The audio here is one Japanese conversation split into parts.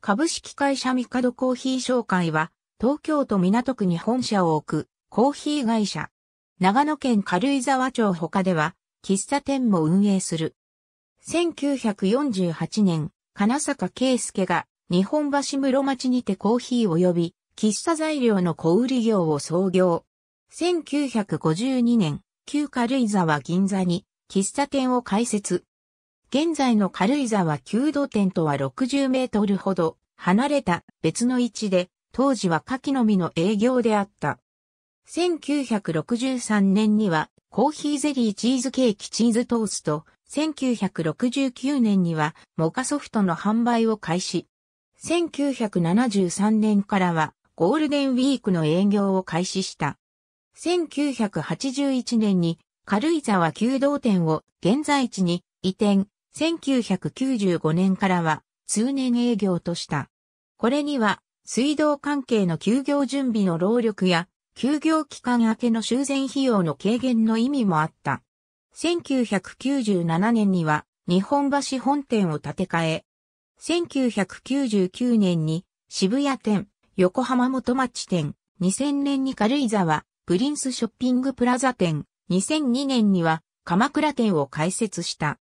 株式会社ミカドコーヒー商会は、東京都港区に本社を置くコーヒー会社。長野県軽井沢町他では、喫茶店も運営する。1948年、金坂圭介が日本橋室町にてコーヒー及び喫茶材料の小売業を創業。1952年、旧軽井沢銀座に喫茶店を開設。現在の軽井沢旧度店とは60メートルほど離れた別の位置で、当時は夏季のみの営業であった。1963年にはコーヒーゼリーチーズケーキチーズトースト、1969年にはモカソフトの販売を開始。1973年からはゴールデンウィークの営業を開始した。1981年に軽井沢旧道店を現在地に移転、1995年からは通年営業とした。これには水道関係の休業準備の労力や休業期間明けの修繕費用の軽減の意味もあった。1997年には日本橋本店を建て替え、1999年に渋谷店、横浜元町店、2000年に軽井沢、プリンスショッピングプラザ店、2002年には鎌倉店を開設した。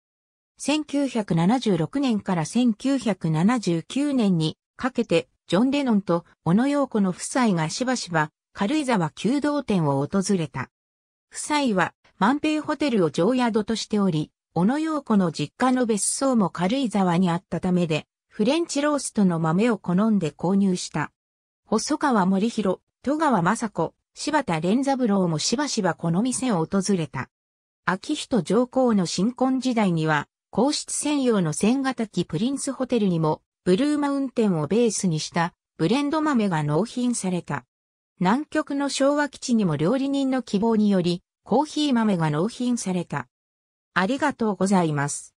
1976年から1979年にかけて、ジョン・レノンと小野洋子の夫妻がしばしば軽井沢弓道店を訪れた。夫妻は万平ホテルを常宿としており、小野洋子の実家の別荘も軽井沢にあったためで、フレンチローストの豆を好んで購入した。細川森弘、戸川雅子、柴田連三郎もしばしばこの店を訪れた。秋人上皇の新婚時代には、皇室専用の千型機プリンスホテルにも、ブルーマウンテンをベースにしたブレンド豆が納品された。南極の昭和基地にも料理人の希望により、コーヒー豆が納品された。ありがとうございます。